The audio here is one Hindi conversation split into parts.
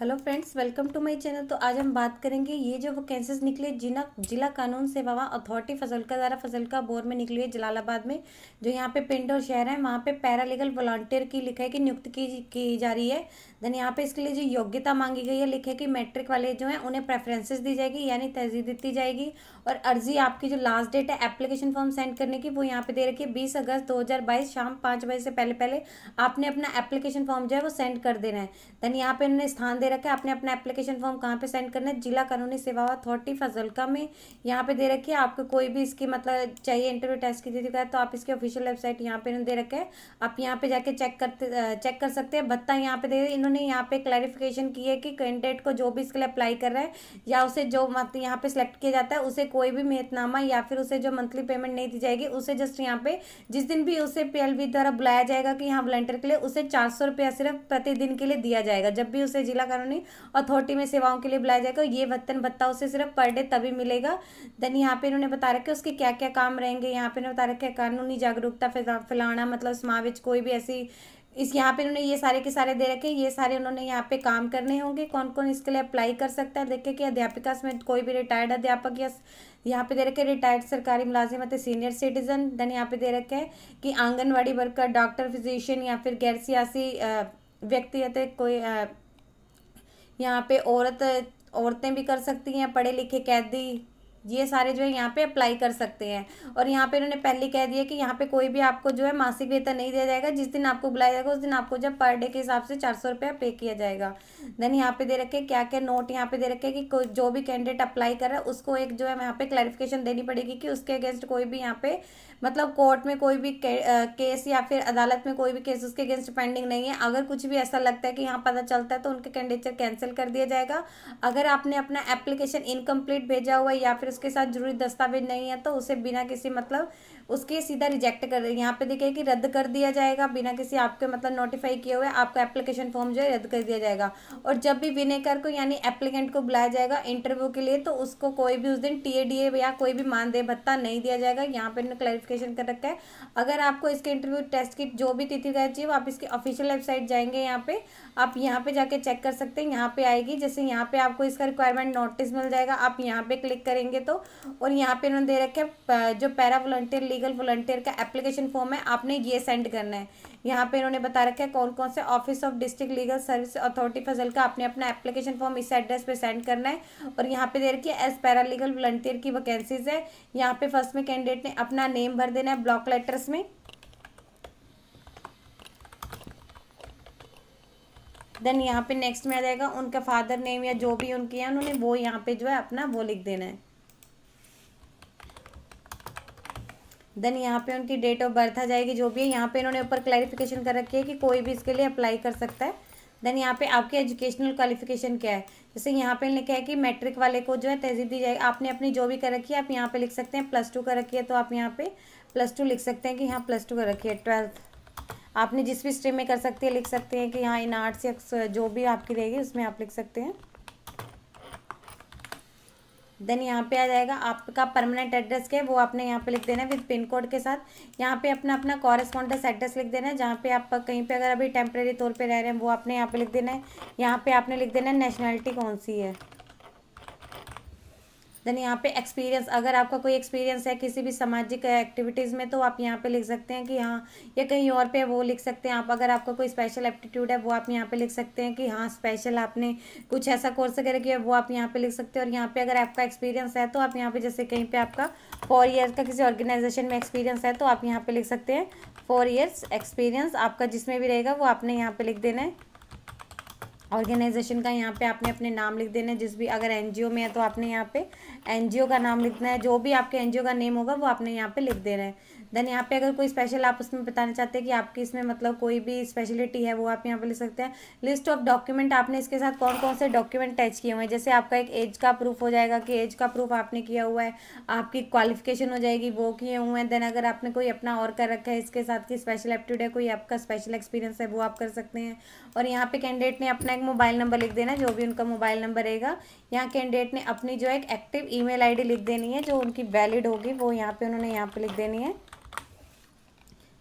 hello friends welcome to my channel तो आज हम बात करेंगे ये जो वैकेंसीज निकले जिना जिला कानून सेवा अथॉरिटी फजलका द्वारा फजलका बोर में निकली है जलालाबाद में जो यहाँ पे पिंड और शहर है वहाँ पे पैरालीगल वॉलंटियर की लिखा है कि नियुक्त की की जा रही है देन यहाँ पे इसके लिए जो योग्यता मांगी गई है लिखे कि मैट्रिक वाले जो हैं उन्हें प्रेफरेंसेज दी जाएगी यानी तहजीब दी जाएगी और अर्जी आपकी जो लास्ट डेट है एप्लीकेशन फॉर्म सेंड करने की वो यहाँ पे दे रखी है बीस अगस्त दो शाम पाँच बजे से पहले पहले आपने अपना एप्लीकेशन फॉर्म जो है वो सेंड कर देना है देन यहाँ पे उन्होंने स्थान दे रखा है आपने अपना एप्लीकेशन फॉर्म कहाँ पे सेंड करना है जिला कानूनी सेवा अथॉरिटी फजलका में यहाँ पे दे रखी है आपको कोई भी इसकी मतलब चाहिए इंटरव्यू टेस्ट की तिथि का तो आप इसकी ऑफिशियल वेबसाइट यहाँ पे दे रखा है आप यहाँ पे जाके चेक करते चेक कर सकते हैं भत्ता यहाँ पे दे इन्होंने यहाँ पे क्लैरिफिकेशन की है कि कैंडिडेट को जो भी इसके लिए अप्लाई कर रहा है या उसे जो मतलब यहाँ पे सिलेक्ट किया जाता है उसे कोई भी मेहतनामा या फिर उसे जो मंथली पेमेंट नहीं दी जाएगी उसे जस्ट यहाँ पे जिस दिन भी उसे पी द्वारा बुलाया जाएगा कि यहाँ वॉलेंटियर के लिए उसे चार सौ रुपया सिर्फ प्रतिदिन के लिए दिया जाएगा जब भी उसे जिला कानूनी अथॉरिटी में सेवाओं के लिए बुलाया जाएगा ये वतन भत्ता उसे सिर्फ पर डे तभी मिलेगा देन यहाँ पे इन्होंने बता रखा है उसके क्या क्या काम रहेंगे यहाँ पे बता रखा है कानूनी जागरूकता फैलाना मतलब समाज में कोई भी ऐसी इस यहाँ पे इन्होंने ये सारे के सारे दे रखे ये सारे उन्होंने यहाँ पे काम करने होंगे कौन कौन इसके लिए अप्लाई कर सकता है देखें कि अध्यापिका समेत कोई भी रिटायर्ड अध्यापक या यहाँ पे दे रखे रिटायर्ड सरकारी मुलाजिम अतः सीनियर सिटीजन देन यहाँ पे दे रखे हैं कि आंगनवाड़ी वर्कर डॉक्टर फिजिशियन या फिर गैर सियासी व्यक्ति अतः कोई आ, यहाँ पे औरत औरतें भी कर सकती हैं पढ़े लिखे कैदी ये सारे जो है यहाँ पे अप्लाई कर सकते हैं और यहाँ पे इन्होंने पहले कह दिया कि यहाँ पे कोई भी आपको जो है मासिक वेतन नहीं दिया जाएगा जिस दिन आपको बुलाया जाएगा उस दिन आपको जब पर डे के हिसाब से चार सौ रुपया पे किया जाएगा देन यहाँ पे दे रखे क्या क्या नोट यहाँ पे दे रखे कि जो भी कैंडिडेट अप्लाई कर रहा है उसको एक जो है यहाँ पे क्लैरिफिकेशन देनी पड़ेगी कि उसके अगेंस्ट कोई भी यहाँ पे मतलब कोर्ट में कोई भी केस या फिर अदालत में कोई भी केस उसके अगेंस्ट पेंडिंग नहीं है अगर कुछ भी ऐसा लगता है कि यहाँ पता चलता है तो उनके कैंडिडेचर कैंसिल कर दिया जाएगा अगर आपने अपना एप्लीकेशन इनकम्प्लीट भेजा हुआ है या फिर उसके साथ जरूरी दस्तावेज नहीं है तो उसे बिना किसी मतलब उसके सीधा रिजेक्ट कर देंगे यहाँ पे देखिए कि रद्द कर दिया जाएगा बिना किसी आपके मतलब नोटिफाई किए हुए आपका एप्लीकेशन फॉर्म जो है रद्द कर दिया जाएगा और जब भी विनेकर को यानी एप्लीकेंट को बुलाया जाएगा इंटरव्यू के लिए तो उसको कोई भी उस दिन टी या कोई भी मानदेय भत्ता नहीं दिया जाएगा यहाँ पर क्लैरिफिकेशन कर रखा है अगर आपको इसके इंटरव्यू टेस्ट की जो भी तिथि रह चाहिए वो आप इसकी ऑफिशियल वेबसाइट जाएंगे यहाँ पे आप यहाँ पे जाके चेक कर सकते हैं यहाँ पे आएगी जैसे यहाँ पे आपको इसका रिक्वायरमेंट नोटिस मिल जाएगा आप यहाँ पे क्लिक करेंगे तो और यहाँ पे उन्होंने दे रखे जो पैरा वॉलंटियर लीगल वॉलंटियर का एप्लीकेशन फॉर्म है आपने ये सेंड करना है यहाँ पे इन्होंने बता रखा है कौन कौन से office of district legal service authority फजल का आपने अपना एप्लीकेशन फॉर्म इस एड्रेस पे सेंड करना है और यहाँ पे दे रखी है एज पैरा लीगल वॉलंटियर की वैकेंसीज है यहाँ पे फर्स्ट में कैंडिडेट ने अपना नेम भर देना है ब्लॉक लेटर्स में देन यहाँ पे नेक्स्ट में आ जाएगा उनका फादर नेम या जो भी उनके हैं उन्होंने वो यहाँ पे जो है अपना वो लिख देना है देन यहाँ पे उनकी डेट ऑफ बर्थ आ जाएगी जो भी है यहाँ पे इन्होंने ऊपर क्लैरिफिकेशन कर रखी है कि कोई भी इसके लिए अप्लाई कर सकता है देन यहाँ पे आपकी एजुकेशनल क्वालिफिकेशन क्या है जैसे यहाँ पे लिखा है कि मैट्रिक वाले को जो है तहजीब दी जाएगी आपने अपनी जो भी कर रखी है आप यहाँ पे लिख सकते हैं प्लस टू कर रखी है तो आप यहाँ पे प्लस टू लिख सकते हैं कि यहाँ प्लस टू कर रखी है ट्वेल्थ आपने जिस भी स्ट्रीम में कर सकते हैं लिख सकते हैं कि यहाँ इन आर्ट्स या जो भी आपकी रहेगी उसमें आप लिख सकते हैं देन यहाँ पे आ जाएगा आपका परमानेंट एड्रेस क्या है वो आपने यहाँ पे लिख देना है विद पिन कोड के साथ यहाँ पे अपना अपना कॉरेस्पॉन्डेंस एड्रेस लिख देना है जहाँ पे आप कहीं पे अगर अभी टेम्प्रेरी तौर पे रह रहे हैं वो आपने यहाँ पे लिख देना है यहाँ पे आपने लिख देना है नेशनैलिटी कौन सी है देन यहाँ पे एक्सपीरियंस अगर आपका कोई एक्सपीरियंस है किसी भी सामाजिक एक्टिविटीज़ में तो आप यहाँ पे लिख सकते हैं कि हाँ या कहीं और पे वो लिख सकते हैं आप अगर आपका कोई स्पेशल एप्टीट्यूड है वो आप यहाँ पे लिख सकते हैं कि हाँ स्पेशल आपने कुछ ऐसा कोर्स वगैरह किया वो आप यहाँ पे लिख सकते हैं और यहाँ पे अगर आपका एक्सपीरियंस है तो आप यहाँ पे जैसे कहीं पे आपका फोर ईयर का किसी ऑर्गेनाइजेशन में एक्सपीरियंस है तो आप यहाँ पे लिख सकते हैं फोर ईयर्स एक्सपीरियंस आपका जिसमें भी रहेगा वो आपने यहाँ पे लिख देना है ऑर्गेनाइजेशन का यहाँ पे आपने अपने नाम लिख देना है जिस भी अगर एनजीओ में है तो आपने यहाँ पे एनजीओ का नाम लिखना है जो भी आपके एनजीओ का नेम होगा वो आपने यहाँ पे लिख देना है देन यहाँ पे अगर कोई स्पेशल आप उसमें बताना चाहते हैं कि आपकी इसमें मतलब कोई भी स्पेशलिटी है वो आप यहाँ पे लिख सकते हैं लिस्ट ऑफ डॉक्यूमेंट आपने इसके साथ कौन कौन से डॉक्यूमेंट अटैच किए हुए हैं जैसे आपका एक एज का प्रूफ हो जाएगा कि एज का प्रूफ आपने किया हुआ है आपकी क्वालिफिकेशन हो जाएगी वो किए हुए हैं देन अगर आपने कोई अपना और कर रखा है इसके साथ की स्पेशल एप्टीट्यूड है कोई आपका स्पेशल एक्सपीरियंस है वो आप कर सकते हैं और यहाँ पे कैंडिडेट ने अपना एक मोबाइल नंबर लिख देना जो भी उनका मोबाइल नंबर रहेगा यहाँ कैंडिडेट ने अपनी जो एक एक्टिव ईमेल आईडी लिख देनी है जो उनकी वैलिड होगी वो यहाँ पे उन्होंने यहाँ पे लिख देनी है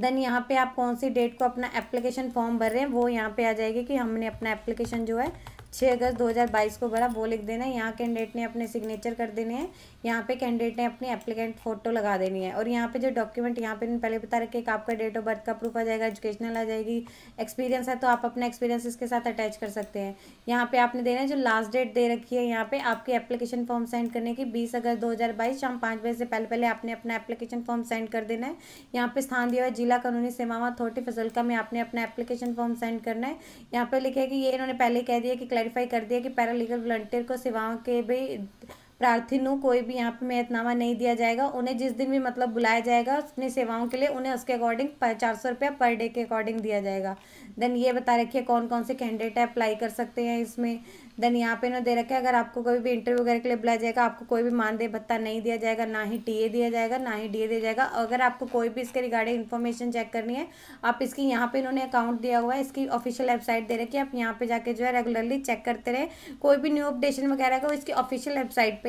देन यहाँ पे आप कौन सी डेट को अपना एप्लीकेशन फॉर्म भर रहे हैं वो यहाँ पे आ जाएगी कि हमने अपना एप्लीकेशन जो है छः अगस्त 2022 को भरा वो लिख देना है यहाँ कैंडिडेट ने अपने सिग्नेचर कर देने हैं यहाँ पे कैंडिडेट ने अपनी एप्लीकेंट फोटो लगा देनी है और यहाँ पे जो डॉक्यूमेंट यहाँ पे पहले बता रखे कि आपका डेट ऑफ बर्थ का प्रूफ आ जाएगा एजुकेशनल आ जाएगी एक्सपीरियंस है तो आप अपना एक्सपीरियंस इसके साथ अटैच कर सकते हैं यहाँ पे आपने देना है जो लास्ट डेट दे रखी है यहाँ पे आपकी एप्लीकेशन फॉर्म सेंड करने की बीस अगस्त दो शाम पाँच बजे से पहले पहले आपने अपना एप्लीकेशन फॉर्म सेंड कर देना है यहाँ पे स्थान दिया हुआ जिला कानूनी सेवा अथॉरिटी फजलका में आपने अपना एप्लीकेशन फॉर्म सेंड करना है यहाँ पे लिखा है कि ये इन्होंने पहले कह दिया कि क्लैरिफाई कर दिया कि पैरालीगल वॉल्टियर को सेवाओं के भी प्रार्थिनों कोई भी यहाँ पे मेहतनामा नहीं दिया जाएगा उन्हें जिस दिन भी मतलब बुलाया जाएगा अपनी सेवाओं के लिए उन्हें उसके अकॉर्डिंग चार सौ रुपया पर डे के अकॉर्डिंग दिया जाएगा देन ये बता रखिए कौन कौन से कैंडिडेट अप्लाई कर सकते हैं इसमें देन यहाँ पे ना दे रखे अगर आपको कोई भी इंटरव्यू वगैरह के लिए बुलाया जाएगा आपको कोई भी मानदेय भत्ता नहीं दिया जाएगा ना ही टीए दिया जाएगा ना ही डीए दिया जाएगा अगर आपको कोई भी इसके रिगार्डिंग इन्फॉर्मेशन चेक करनी है आप इसकी यहाँ पे इन्होंने अकाउंट दिया हुआ है इसकी ऑफिशियल वेबसाइट दे रखी है आप यहाँ पे जाके जो है रेगुलरली चेक करते रहे कोई भी न्यू अपडेशन वगैरह का इसकी ऑफिशियल वेबसाइट पर